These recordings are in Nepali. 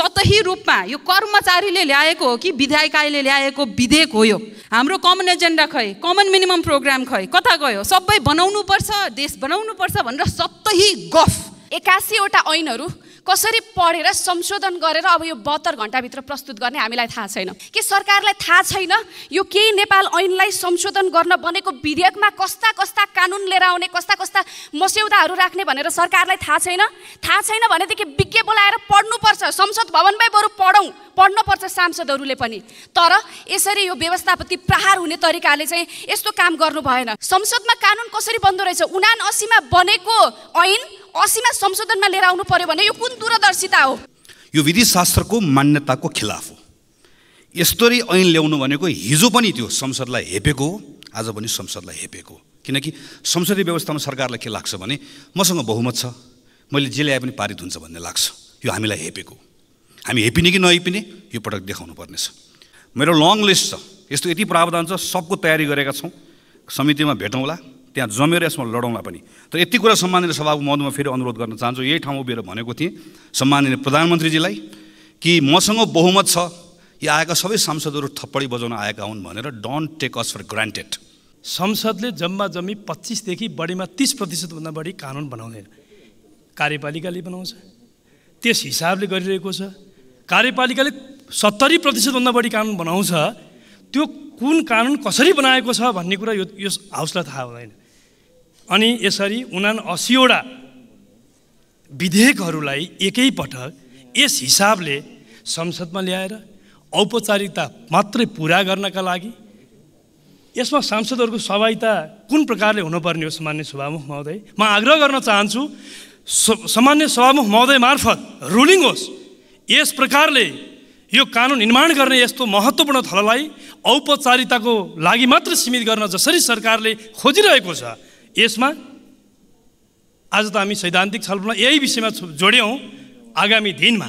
सतही रूपमा यो कर्मचारीले ल्याएको हो कि विधायिकाले ल्याएको विधेयक हो यो हाम्रो कमन एजेन्डा खै कमन मिनिमम प्रोग्राम खै कता गयो सबै बनाउनुपर्छ देश बनाउनुपर्छ भनेर सतही गफ एक्कासीवटा ऐनहरू कसरी पढेर संशोधन गरेर अब यो बहत्तर घन्टाभित्र प्रस्तुत गर्ने हामीलाई थाहा छैन के सरकारलाई थाहा छैन यो केही नेपाल ऐनलाई संशोधन गर्न बनेको विधेयकमा कस्ता कस्ता कानुन लिएर आउने कस्ता कस्ता मस्यौदाहरू राख्ने भनेर सरकारलाई थाहा छैन थाहा छैन भनेदेखि विज्ञ बोलाएर पढ्नुपर्छ संसद भवनमै बरु पढौँ पढ्नुपर्छ सांसदहरूले पनि तर यसरी यो व्यवस्थापति प्रहार हुने तरिकाले चाहिँ यस्तो काम गर्नु भएन संसदमा कानुन कसरी बन्दो रहेछ उना असीमा बनेको ऐन असीमा संशोधनमा लिएर आउनु पर्यो भने यो कुन दूरदर्शिता हो यो विधि शास्त्रको मान्यताको खिलाफ हो यस्तरी ऐन ल्याउनु भनेको हिजो पनि त्यो संसदलाई हेपेको हो आज पनि संसदलाई हेपेको हो किनकि संसदीय व्यवस्थामा सरकारलाई के लाग्छ भने मसँग बहुमत छ मैले जे ल्याए पनि पारित हुन्छ भन्ने लाग्छ यो हामीलाई हेपेको हामी हेपिने कि नहेपिने यो पटक देखाउनु पर्नेछ मेरो लङ लिस्ट छ यस्तो यति प्रावधान छ सबको तयारी गरेका छौँ समितिमा भेटौँला त्यहाँ जमेर यसमा लडौँला पनि तर यति कुरा सम्माननीय सभाको मधमा फेरि अनुरोध गर्न चाहन्छु यही ठाउँ उभिएर भनेको थिएँ सम्माननीय प्रधानमन्त्रीजीलाई कि मसँग बहुमत छ या आएका सबै सांसदहरू थप्पडी बजाउन आएका हुन् भनेर don't take us for granted संसदले जम्मा जम्मी पच्चिसदेखि बढीमा तिस प्रतिशतभन्दा बढी कानुन बनाउँदैन कार्यपालिकाले बनाउँछ त्यस हिसाबले गरिरहेको छ कार्यपालिकाले सत्तरी प्रतिशतभन्दा बढी कानुन बनाउँछ त्यो कुन कानुन कसरी बनाएको छ भन्ने कुरा यो यो हाउसलाई थाहा हुँदैन अनि यसरी उना असीवटा विधेयकहरूलाई एकैपटक यस हिसाबले संसदमा ल्याएर औपचारिकता मात्रै पुरा गर्नका लागि यसमा सांसदहरूको सहभागिता कुन प्रकारले हुनुपर्ने हो सामान्य सभामुख महोदय म आग्रह गर्न चाहन्छु सामान्य सभामुख महोदय मार्फत रुलिङ होस् यस प्रकारले यो कानुन निर्माण गर्ने यस्तो महत्त्वपूर्ण थलोलाई औपचारिकताको लागि मात्र सीमित गर्न जसरी सरकारले खोजिरहेको छ यसमा आज त हामी सैद्धान्तिक छलफलमा यही विषयमा जोड्यौँ आगामी दिनमा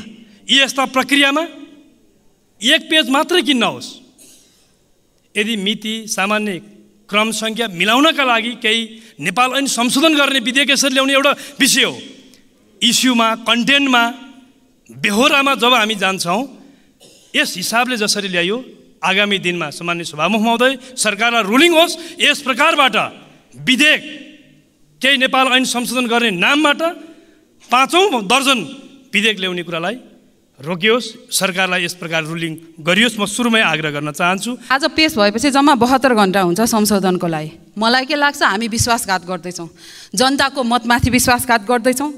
यी यस्ता प्रक्रियामा एक पेज मात्रै किन्न होस् यदि मिति सामान्य क्रम सङ्ख्या मिलाउनका लागि केही नेपाल ऐन संशोधन गर्ने विधेयक यसरी ल्याउने एउटा विषय हो इस्युमा कन्टेन्टमा बेहोरामा जब हामी जान्छौँ यस हिसाबले जसरी ल्यायो आगामी दिनमा सामान्य सभामुख महोदय सरकारमा रुलिङ होस् यस प्रकारबाट विधेयक केही नेपाल ऐन संशोधन गर्ने नामबाट पाँचौँ दर्जन विधेयक ल्याउने कुरालाई रोकियोस् सरकारलाई यस प्रकार रुलिङ गरियोस् म सुरुमै आग्रह गर्न चाहन्छु आज पेस भएपछि जम्मा बहत्तर घन्टा हुन्छ संशोधनको लागि मलाई के लाग्छ हामी विश्वासघात गर्दैछौँ जनताको मतमाथि विश्वासघात गर्दैछौँ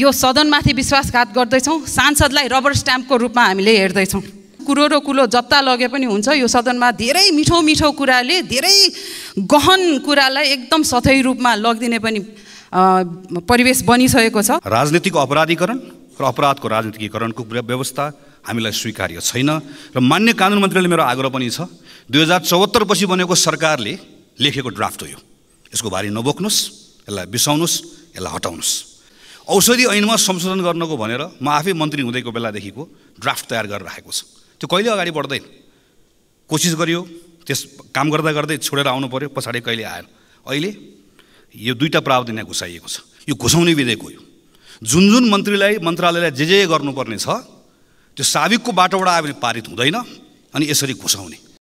यो सदनमाथि विश्वासघात गर्दैछौँ सांसदलाई रबर स्ट्याम्पको रूपमा हामीले हेर्दैछौँ कुरो र कुलो जत्ता लगे पनि हुन्छ यो सदनमा धेरै मिठो मिठो कुराले धेरै गहन कुरालाई एकदम सथै रूपमा लगिदिने पनि परिवेश बनिसकेको छ राजनीतिको अपराधीकरण र अपराधको राजनीतिकरणको व्यवस्था हामीलाई स्वीकार्य छैन र मान्य कानुन मन्त्रीले मेरो आग्रह पनि छ दुई हजार चौहत्तर पछि बनेको सरकारले लेखेको ड्राफ्ट हो यो यसको भारी नबोक्नुहोस् यसलाई बिसाउनुहोस् यसलाई हटाउनुहोस् औषधि ऐनमा संशोधन गर्नको भनेर म आफै मन्त्री हुँदैको बेलादेखिको ड्राफ्ट तयार गरेर राखेको छु त्यो कहिले अगाडि बढ्दैन कोसिस गरियो त्यस काम गर्दा गर्दै छोडेर आउनु पऱ्यो पछाडि कहिले आएन अहिले यो दुईवटा प्रावधान यहाँ घुसाइएको छ यो घुसाउने विधेयक हो यो जुन जुन मन्त्रीलाई मन्त्रालयलाई जे जे गर्नुपर्ने छ त्यो साविकको बाटोबाट आयो भने पारित हुँदैन अनि यसरी घुसाउने